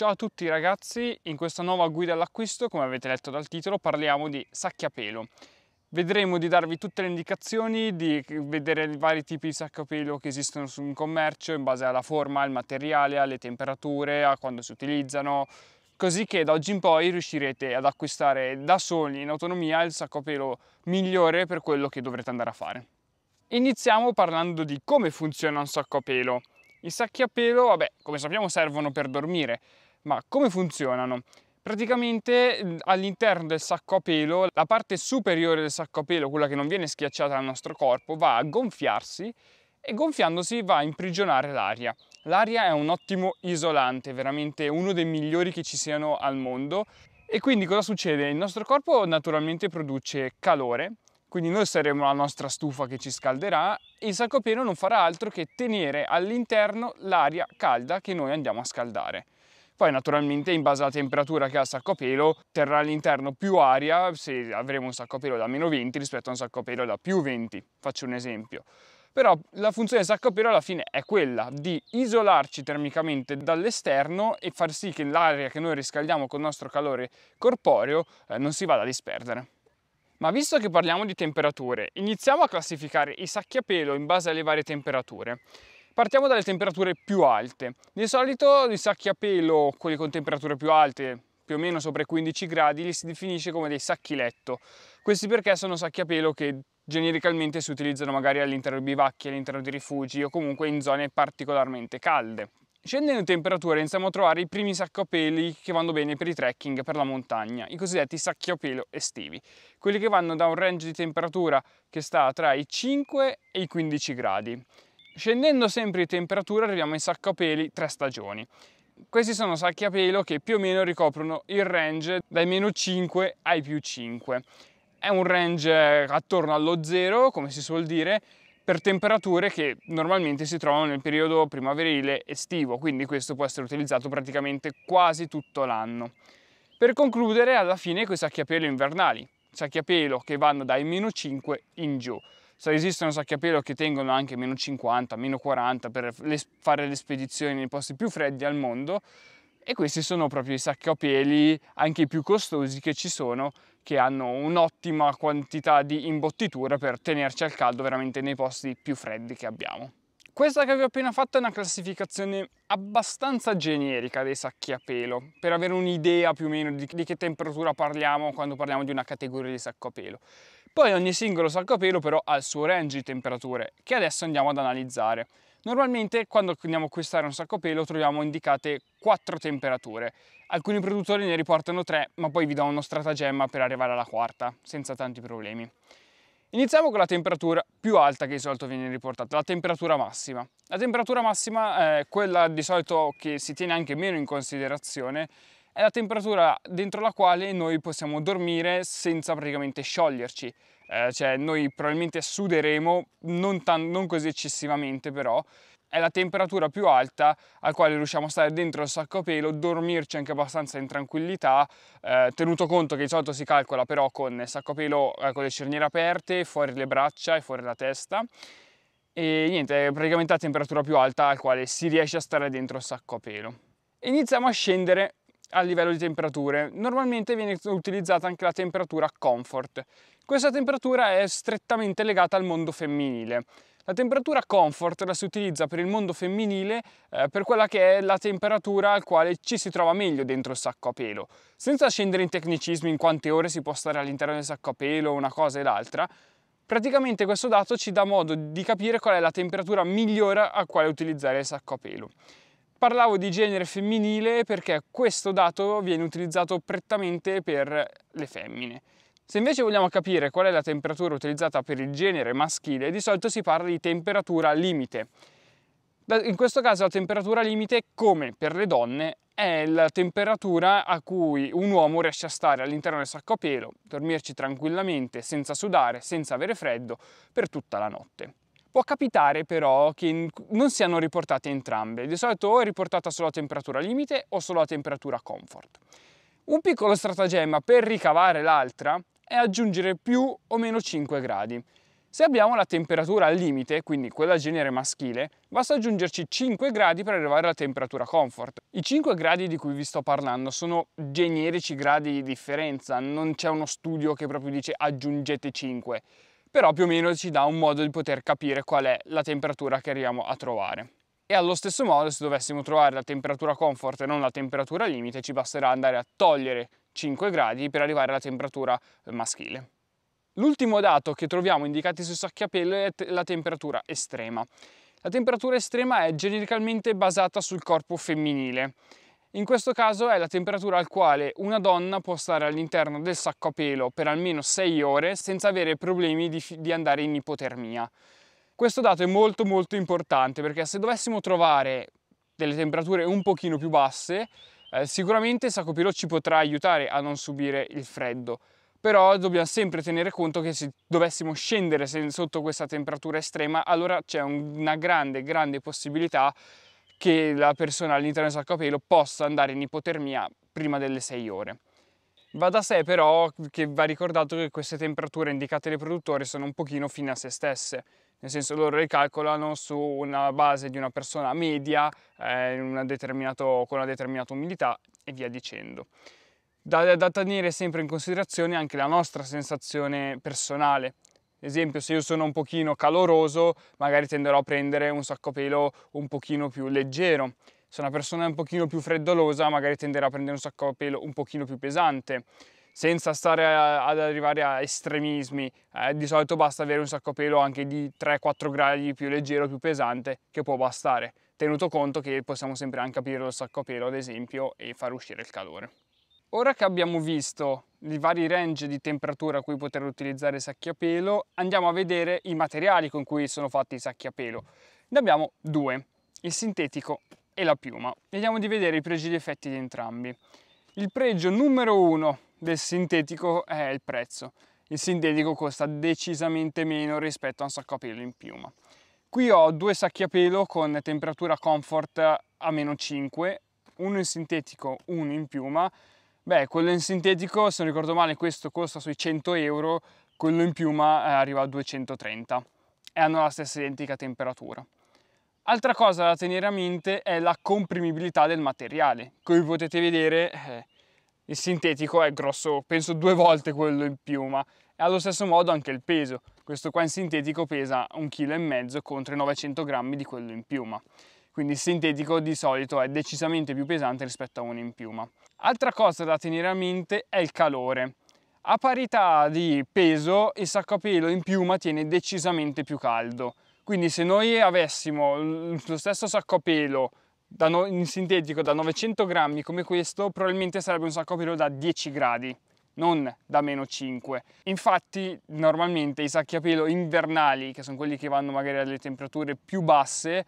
Ciao a tutti ragazzi, in questa nuova guida all'acquisto, come avete letto dal titolo, parliamo di sacchi a pelo. Vedremo di darvi tutte le indicazioni, di vedere i vari tipi di sacchi a pelo che esistono in commercio in base alla forma, al materiale, alle temperature, a quando si utilizzano, così che da oggi in poi riuscirete ad acquistare da soli in autonomia il sacco a pelo migliore per quello che dovrete andare a fare. Iniziamo parlando di come funziona un sacco a pelo. I sacchi a pelo, vabbè, come sappiamo servono per dormire, ma come funzionano? Praticamente mhmm, all'interno del sacco a pelo, la parte superiore del sacco a pelo, quella che non viene schiacciata dal nostro corpo, va a gonfiarsi e gonfiandosi va a imprigionare l'aria. L'aria è un ottimo isolante, veramente uno dei migliori che ci siano al mondo. E quindi cosa succede? Il nostro corpo naturalmente produce calore, quindi noi saremo la nostra stufa che ci scalderà e il sacco a pelo non farà altro che tenere all'interno l'aria calda che noi andiamo a scaldare. Poi naturalmente in base alla temperatura che ha il sacco a pelo terrà all'interno più aria se avremo un sacco a pelo da meno 20 rispetto a un sacco a pelo da più 20, faccio un esempio. Però la funzione del sacco a pelo alla fine è quella di isolarci termicamente dall'esterno e far sì che l'aria che noi riscaldiamo con il nostro calore corporeo eh, non si vada a disperdere. Ma visto che parliamo di temperature, iniziamo a classificare i sacchi a pelo in base alle varie temperature. Partiamo dalle temperature più alte. Di solito i sacchi a pelo, quelli con temperature più alte, più o meno sopra i 15 gradi, li si definisce come dei sacchi letto. Questi perché sono sacchi a pelo che genericamente si utilizzano magari all'interno di bivacchi, all'interno di rifugi o comunque in zone particolarmente calde. Scendendo in temperatura iniziamo a trovare i primi sacchi a sacchiopeli che vanno bene per i trekking, per la montagna, i cosiddetti sacchi a pelo estivi, quelli che vanno da un range di temperatura che sta tra i 5 e i 15 gradi. Scendendo sempre di temperatura arriviamo ai sacco a peli tre stagioni. Questi sono sacchi a pelo che più o meno ricoprono il range dai meno 5 ai più 5. È un range attorno allo zero, come si suol dire, per temperature che normalmente si trovano nel periodo primaverile estivo, quindi questo può essere utilizzato praticamente quasi tutto l'anno. Per concludere alla fine con i sacchi a pelo invernali, sacchi a pelo che vanno dai meno 5 in giù so, esistono sacchi a pelo che tengono anche meno 50, meno 40 per le, fare le spedizioni nei posti più freddi al mondo e questi sono proprio i sacchi a peli anche i più costosi che ci sono che hanno un'ottima quantità di imbottitura per tenerci al caldo veramente nei posti più freddi che abbiamo. Questa che vi ho appena fatto è una classificazione abbastanza generica dei sacchi a pelo, per avere un'idea più o meno di, che temperatura parliamo quando parliamo di una categoria di sacco a pelo. Poi ogni singolo sacco a pelo però ha il suo range di temperature, che adesso andiamo ad analizzare. Normalmente quando andiamo a acquistare un sacco a pelo troviamo indicate 4 temperature. Alcuni produttori ne riportano 3, ma poi vi do uno stratagemma per arrivare alla quarta, senza tanti problemi. Iniziamo con la temperatura più alta che di solito viene riportata, la temperatura massima. La temperatura massima è quella di solito che si tiene anche meno in considerazione è la temperatura dentro la quale noi possiamo dormire senza praticamente scioglierci. Eh, cioè noi probabilmente suderemo, non, tan- non così eccessivamente però, è la temperatura più alta al quale riusciamo a stare dentro il sacco a pelo, dormirci anche abbastanza in tranquillità, eh, tenuto conto che di solito si calcola però con il sacco a pelo eh, con le cerniere aperte, fuori le braccia e fuori la testa. E niente, è praticamente la temperatura più alta al quale si riesce a stare dentro il sacco a pelo. Iniziamo a scendere a livello di temperature. Normalmente viene utilizzata anche la temperatura comfort. Questa temperatura è strettamente legata al mondo femminile. La temperatura comfort la si utilizza per il mondo femminile eh, per quella che è la temperatura al quale ci si trova meglio dentro il sacco a pelo. Senza scendere in tecnicismi in quante ore si può stare all'interno del sacco a pelo, una cosa e l'altra, praticamente questo dato ci dà modo di capire qual è la temperatura migliore a quale utilizzare il sacco a pelo. Parlavo di genere femminile perché questo dato viene utilizzato prettamente per le femmine. Se invece vogliamo capire qual è la temperatura utilizzata per il genere maschile, di solito si parla di temperatura limite. In questo caso la temperatura limite, come per le donne, è la temperatura a cui un uomo riesce a stare all'interno del sacco a pelo, dormirci tranquillamente, senza sudare, senza avere freddo, per tutta la notte. Può capitare però che non siano riportate entrambe, di solito o è riportata solo a temperatura limite o solo a temperatura comfort. Un piccolo stratagemma per ricavare l'altra è aggiungere più o meno 5 gradi. Se abbiamo la temperatura al limite, quindi quella genere maschile, basta aggiungerci 5 gradi per arrivare alla temperatura comfort. I 5 gradi di cui vi sto parlando sono generici gradi di differenza, non c'è uno studio che proprio dice aggiungete 5 però più o meno ci dà un modo di poter capire qual è la temperatura che arriviamo a trovare. E allo stesso modo, se dovessimo trovare la temperatura comfort e non la temperatura limite, ci basterà andare a togliere 5 gradi per arrivare alla temperatura eh, maschile. L'ultimo dato che troviamo indicati sui sacchi a pelo è la temperatura estrema. La temperatura estrema è genericamente basata sul corpo femminile in questo caso è la temperatura al quale una donna può stare all'interno del sacco a pelo per almeno 6 ore senza avere problemi di, di andare in ipotermia. Questo dato è molto molto importante perché se dovessimo trovare delle temperature un pochino più basse, eh, sicuramente il sacco a pelo ci potrà aiutare a non subire il freddo però dobbiamo sempre tenere conto che se dovessimo scendere sotto questa temperatura estrema allora c'è una grande grande possibilità che la persona all'interno del sacco a pelo possa andare in ipotermia prima delle 6 ore. Va da sé però che va ricordato che queste temperature indicate dai produttori sono un pochino fine a se stesse, nel senso loro le calcolano su una base di una persona media eh, una con una determinata umidità e via dicendo. Da, da tenere sempre in considerazione anche la nostra sensazione personale, esempio se io sono un pochino caloroso magari tenderò a prendere un sacco pelo un pochino più leggero se una persona è un pochino più freddolosa magari tenderà a prendere un sacco a pelo un pochino più pesante senza stare a, ad arrivare a estremismi eh, di solito basta avere un sacco a pelo anche di 3-4 gradi più leggero più pesante che può bastare tenuto conto che possiamo sempre anche aprire lo sacco a pelo ad esempio e far uscire il calore Ora che abbiamo visto i vari range di temperatura a cui poter utilizzare i sacchi a pelo, andiamo a vedere i materiali con cui sono fatti i sacchi a pelo. Ne abbiamo due, il sintetico e la piuma. Vediamo di vedere i pregi e gli effetti di entrambi. Il pregio numero uno del sintetico è il prezzo. Il sintetico costa decisamente meno rispetto a un sacco a pelo in piuma. Qui ho due sacchi a pelo con temperatura comfort a meno 5, uno in sintetico, uno in piuma, Beh, quello in sintetico, se non ricordo male, questo costa sui 100 euro, quello in piuma eh, arriva a 230 e hanno la stessa identica temperatura. Altra cosa da tenere a mente è la comprimibilità del materiale. Come potete vedere, eh, il sintetico è grosso, penso due volte quello in piuma, e allo stesso modo anche il peso. Questo qua in sintetico pesa un chilo e mezzo contro i 900 grammi di quello in piuma. Quindi il sintetico di solito è decisamente più pesante rispetto a uno in piuma. Altra cosa da tenere a mente è il calore. A parità di peso il sacco a pelo in piuma tiene decisamente più caldo. Quindi se noi avessimo lo stesso sacco a pelo no, in sintetico da 900 grammi come questo, probabilmente sarebbe un sacco a pelo da 10 gradi, non da meno 5. Infatti normalmente i sacchi a pelo invernali, che sono quelli che vanno magari alle temperature più basse,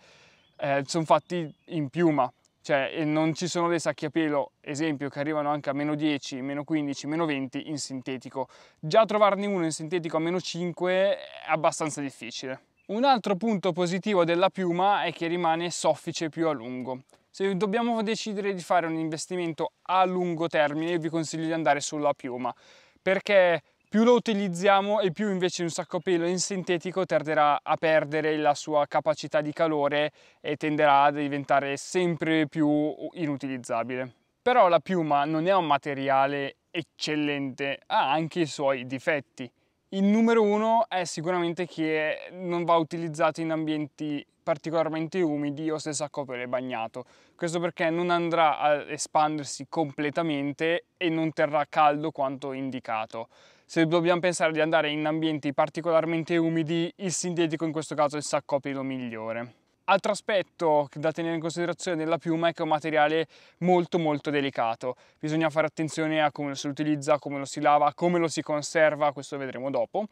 eh, sono fatti in piuma cioè non ci sono dei sacchi a pelo, esempio, che arrivano anche a meno 10, meno 15, meno 20 in sintetico. Già trovarne uno in sintetico a meno 5 è abbastanza difficile. Un altro punto positivo della piuma è che rimane soffice più a lungo. Se dobbiamo decidere di fare un investimento a lungo termine, vi consiglio di andare sulla piuma, perché più lo utilizziamo e più invece un sacco a pelo in sintetico tenderà a perdere la sua capacità di calore e tenderà a diventare sempre più inutilizzabile. Però la piuma non è un materiale eccellente, ha anche i suoi difetti. Il numero uno è sicuramente che non va utilizzato in ambienti particolarmente umidi o se il sacco a pelo è bagnato. Questo perché non andrà a espandersi completamente e non terrà caldo quanto indicato. Se dobbiamo pensare di andare in ambienti particolarmente umidi, il sintetico in questo caso è il saccopelo migliore. Altro aspetto da tenere in considerazione della piuma è che è un materiale molto molto delicato. Bisogna fare attenzione a come lo si utilizza, come lo si lava, come lo si conserva, questo vedremo dopo.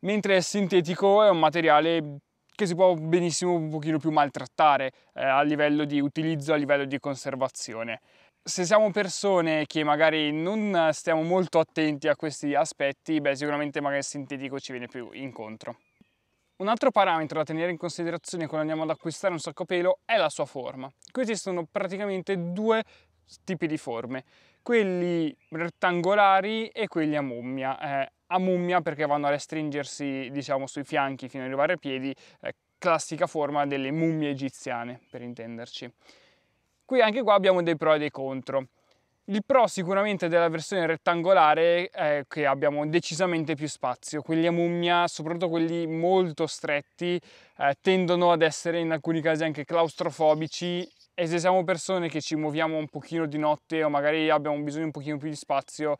Mentre il sintetico è un materiale che si può benissimo un pochino più maltrattare eh, a livello di utilizzo, a livello di conservazione se siamo persone che magari non stiamo molto attenti a questi aspetti, beh, sicuramente magari il sintetico ci viene più incontro. Un altro parametro da tenere in considerazione quando andiamo ad acquistare un sacco a pelo è la sua forma. Qui esistono praticamente due tipi di forme, quelli rettangolari e quelli a mummia. Eh, a mummia perché vanno a restringersi diciamo, sui fianchi fino ad arrivare ai piedi, eh, classica forma delle mummie egiziane per intenderci. Qui anche qua abbiamo dei pro e dei contro. Il pro sicuramente della versione rettangolare è che abbiamo decisamente più spazio, quelli a mummia, soprattutto quelli molto stretti, eh, tendono ad essere in alcuni casi anche claustrofobici e se siamo persone che ci muoviamo un pochino di notte o magari abbiamo bisogno di un pochino più di spazio,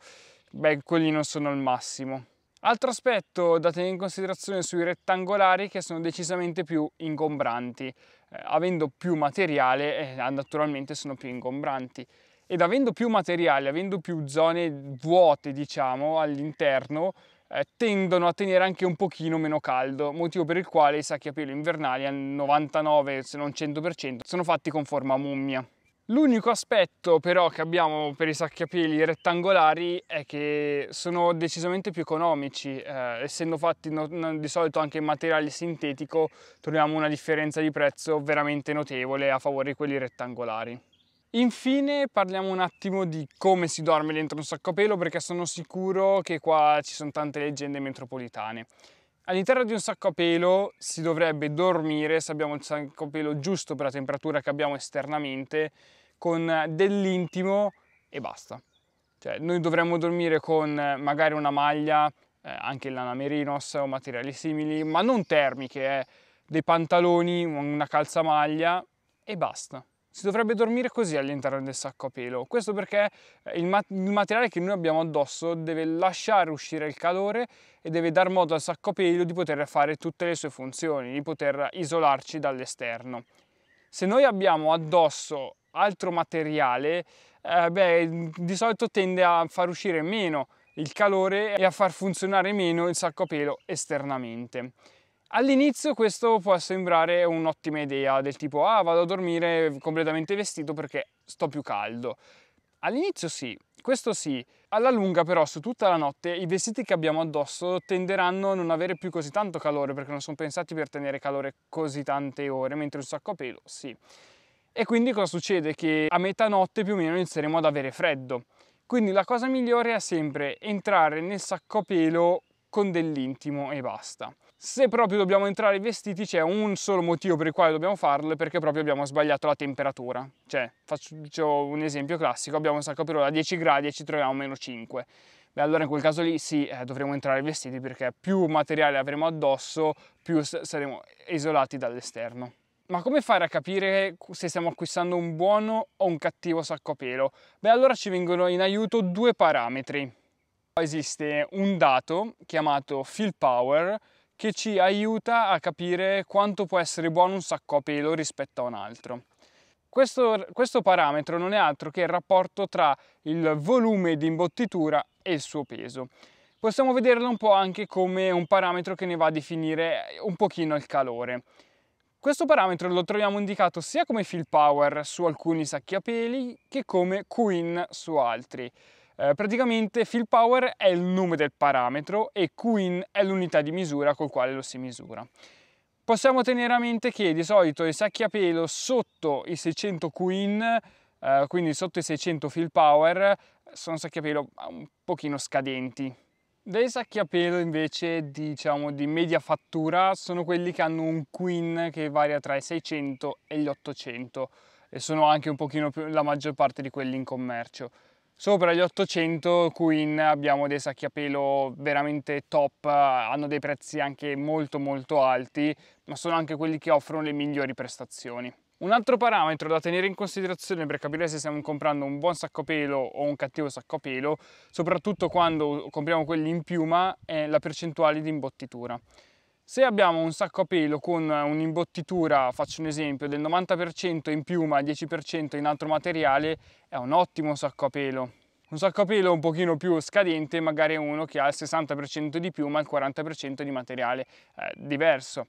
beh, quelli non sono il massimo. Altro aspetto da tenere in considerazione sui rettangolari che sono decisamente più ingombranti, eh, avendo più materiale eh, naturalmente sono più ingombranti ed avendo più materiale, avendo più zone vuote diciamo all'interno, eh, tendono a tenere anche un pochino meno caldo, motivo per il quale i sacchi a pelo invernali al 99 se non 100% sono fatti con forma mummia. L'unico aspetto però che abbiamo per i sacchiapeli rettangolari è che sono decisamente più economici, eh, essendo fatti no, no, di solito anche in materiale sintetico troviamo una differenza di prezzo veramente notevole a favore di quelli rettangolari. Infine parliamo un attimo di come si dorme dentro un sacchiapelo perché sono sicuro che qua ci sono tante leggende metropolitane. All'interno di un sacco a pelo si dovrebbe dormire se abbiamo il sacco a pelo giusto per la temperatura che abbiamo esternamente con dell'intimo e basta. Cioè, noi dovremmo dormire con eh, magari una maglia, eh, anche il lana merinos o materiali simili, ma non termiche, eh, dei pantaloni, una calzamaglia e basta. Si dovrebbe dormire così all'interno del sacco a pelo. Questo perché eh, il, mat il materiale che noi abbiamo addosso deve lasciare uscire il calore e deve dar modo al sacco a pelo di poter fare tutte le sue funzioni, di poter isolarci dall'esterno. Se noi abbiamo addosso altro materiale, eh, beh, di solito tende a far uscire meno il calore e a far funzionare meno il sacco a pelo esternamente. All'inizio questo può sembrare un'ottima idea, del tipo ah vado a dormire completamente vestito perché sto più caldo. All'inizio sì, questo sì, alla lunga però su tutta la notte i vestiti che abbiamo addosso tenderanno a non avere più così tanto calore perché non sono pensati per tenere calore così tante ore, mentre un sacco a pelo sì. E quindi cosa succede? Che a metà notte più o meno inizieremo ad avere freddo. Quindi la cosa migliore è sempre entrare nel sacco a pelo con dell'intimo e basta. Se proprio dobbiamo entrare vestiti c'è un solo motivo per il quale dobbiamo farlo, perché proprio abbiamo sbagliato la temperatura. Cioè, faccio un esempio classico, abbiamo un sacco a pelo da 10 gradi e ci troviamo a meno 5. Beh, allora in quel caso lì sì, eh, dovremo entrare vestiti perché più materiale avremo addosso, più saremo isolati dall'esterno. Ma come fare a capire se stiamo acquistando un buono o un cattivo sacco a pelo? Beh, allora ci vengono in aiuto due parametri. Esiste un dato chiamato fill power che ci aiuta a capire quanto può essere buono un sacco a pelo rispetto a un altro. Questo, questo parametro non è altro che il rapporto tra il volume di imbottitura e il suo peso. Possiamo vederlo un po' anche come un parametro che ne va a definire eh, un pochino il calore. Questo parametro lo troviamo indicato sia come fill power su alcuni sacchi a peli che come queen su altri. Eh, praticamente fill power è il nome del parametro e queen è l'unità di misura col quale lo si misura. Possiamo tenere a mente che di solito i sacchi a pelo sotto i 600 queen, eh, quindi sotto i 600 fill power, sono sacchi a pelo un pochino scadenti, dei sacchi a pelo invece diciamo di media fattura sono quelli che hanno un queen che varia tra i 600 e gli 800 e sono anche un pochino più la maggior parte di quelli in commercio. Sopra gli 800 queen abbiamo dei sacchi a pelo veramente top, hanno dei prezzi anche molto molto alti ma sono anche quelli che offrono le migliori prestazioni. Un altro parametro da tenere in considerazione per capire se stiamo comprando un buon sacco a pelo o un cattivo sacco a pelo, soprattutto quando compriamo quelli in piuma, è la percentuale di imbottitura. Se abbiamo un sacco a pelo con un'imbottitura, faccio un esempio, del 90% in piuma e 10% in altro materiale, è un ottimo sacco a pelo. Un sacco a pelo un pochino più scadente, magari uno che ha il 60% di piuma e il 40% di materiale eh, diverso.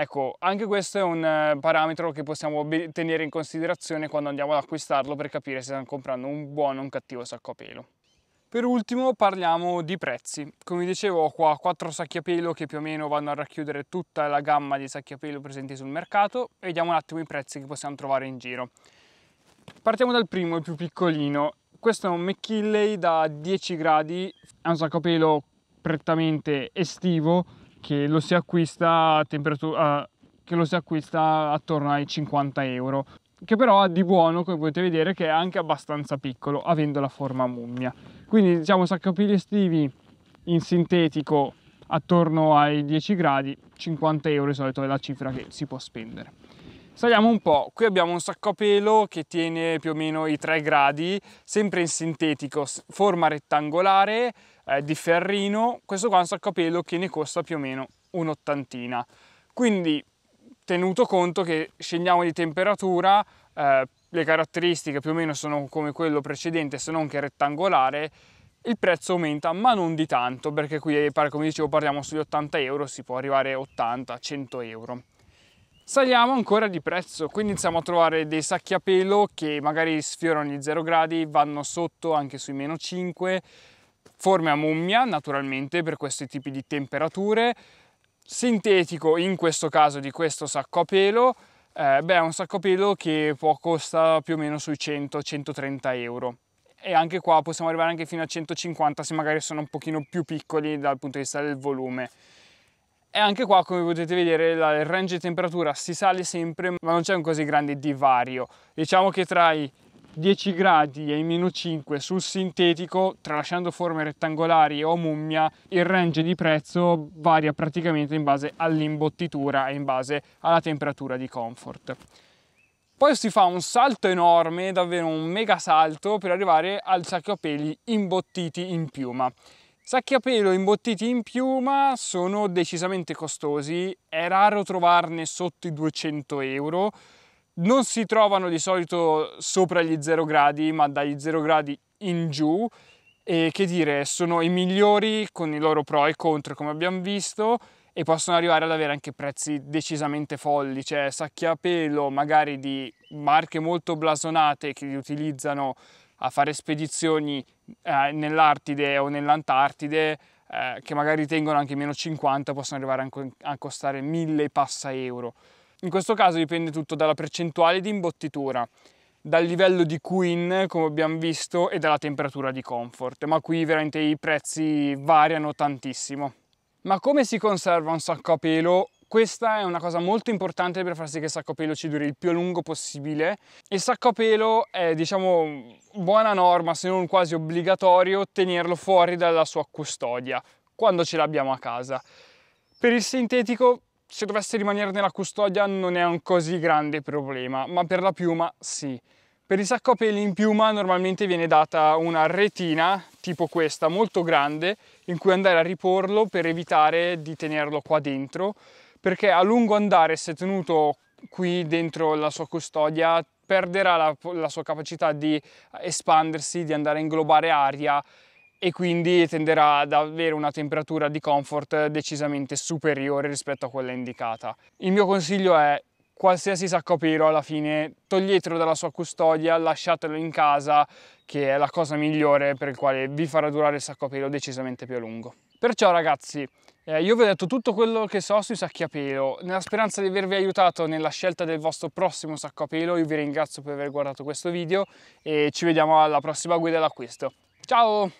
Ecco, anche questo è un eh, parametro che possiamo tenere in considerazione quando andiamo ad acquistarlo per capire se stiamo comprando un buono o un cattivo sacco a pelo. Per ultimo parliamo di prezzi. Come dicevo ho qua quattro sacchi a pelo che più o meno vanno a racchiudere tutta la gamma di sacchi a pelo presenti sul mercato vediamo un attimo i prezzi che possiamo trovare in giro. Partiamo dal primo, il più piccolino. Questo è un McKinley da 10 gradi, è un sacco a pelo prettamente estivo che lo si acquista a temperatura che lo si acquista attorno ai 50 euro che però ha di buono come potete vedere che è anche abbastanza piccolo avendo la forma mummia quindi diciamo saccapiglio estivi in sintetico attorno ai 10 gradi 50 euro di solito è la cifra che si può spendere Saliamo un po', qui abbiamo un sacco a pelo che tiene più o meno i 3 gradi, sempre in sintetico, forma rettangolare, eh, di Ferrino, questo qua è un sacco a pelo che ne costa più o meno un'ottantina. Quindi tenuto conto che scendiamo di temperatura, eh, le caratteristiche più o meno sono come quello precedente se non che rettangolare, il prezzo aumenta ma non di tanto perché qui eh, come dicevo parliamo sugli 80 euro, si può arrivare a 80-100 euro. Saliamo ancora di prezzo, quindi iniziamo a trovare dei sacchi a pelo che magari sfiorano gli 0 gradi, vanno sotto anche sui meno 5, Forme a mummia, naturalmente, per questi tipi di temperature. Sintetico, in questo caso, di questo sacco a pelo. Eh, beh, è un sacco a pelo che può, costare più o meno sui 100-130 euro. E anche qua possiamo arrivare anche fino a 150 se magari sono un pochino più piccoli dal punto di vista del volume. E anche qua, come potete vedere, il range di temperatura si sale sempre, ma non c'è un così grande divario. Diciamo che tra i 10 gradi ai meno 5 sul sintetico, tralasciando forme rettangolari o mummia, il range di prezzo varia praticamente in base all'imbottitura e in base alla temperatura di comfort. Poi si fa un salto enorme, davvero un mega salto, per arrivare al sacchi a peli imbottiti in piuma. Sacchi a pelo imbottiti in piuma sono decisamente costosi, è raro trovarne sotto i 200 euro, non si trovano di solito sopra gli 0 gradi, ma dagli 0 gradi in giù. E che dire, sono i migliori con i loro pro e contro, come abbiamo visto, e possono arrivare ad avere anche prezzi decisamente folli, cioè sacchiapelo magari di marche molto blasonate che li utilizzano a fare spedizioni eh, nell'Artide o nell'Antartide, eh, che magari tengono anche meno 50, possono arrivare a costare 1000 passa euro. In questo caso dipende tutto dalla percentuale di imbottitura, dal livello di Queen, come abbiamo visto, e dalla temperatura di comfort, ma qui veramente i prezzi variano tantissimo. Ma come si conserva un sacco a pelo questa è una cosa molto importante per far sì che il sacco a pelo ci duri il più a lungo possibile. Il sacco a pelo è, diciamo, buona norma, se non quasi obbligatorio, tenerlo fuori dalla sua custodia quando ce l'abbiamo a casa. Per il sintetico se dovesse rimanere nella custodia non è un così grande problema, ma per la piuma sì. Per i sacco a peli in piuma normalmente viene data una retina tipo questa molto grande in cui andare a riporlo per evitare di tenerlo qua dentro perché a lungo andare se tenuto qui dentro la sua custodia perderà la, la sua capacità di espandersi, di andare a inglobare aria e quindi tenderà ad avere una temperatura di comfort decisamente superiore rispetto a quella indicata. Il mio consiglio è qualsiasi sacco a pelo alla fine toglietelo dalla sua custodia, lasciatelo in casa che è la cosa migliore per il quale vi farà durare il sacco a pelo decisamente più a lungo. Perciò ragazzi, eh, io vi ho detto tutto quello che so sui sacchi a pelo, nella speranza di avervi aiutato nella scelta del vostro prossimo sacco a pelo, io vi ringrazio per aver guardato questo video e ci vediamo alla prossima guida dell'acquisto. Ciao!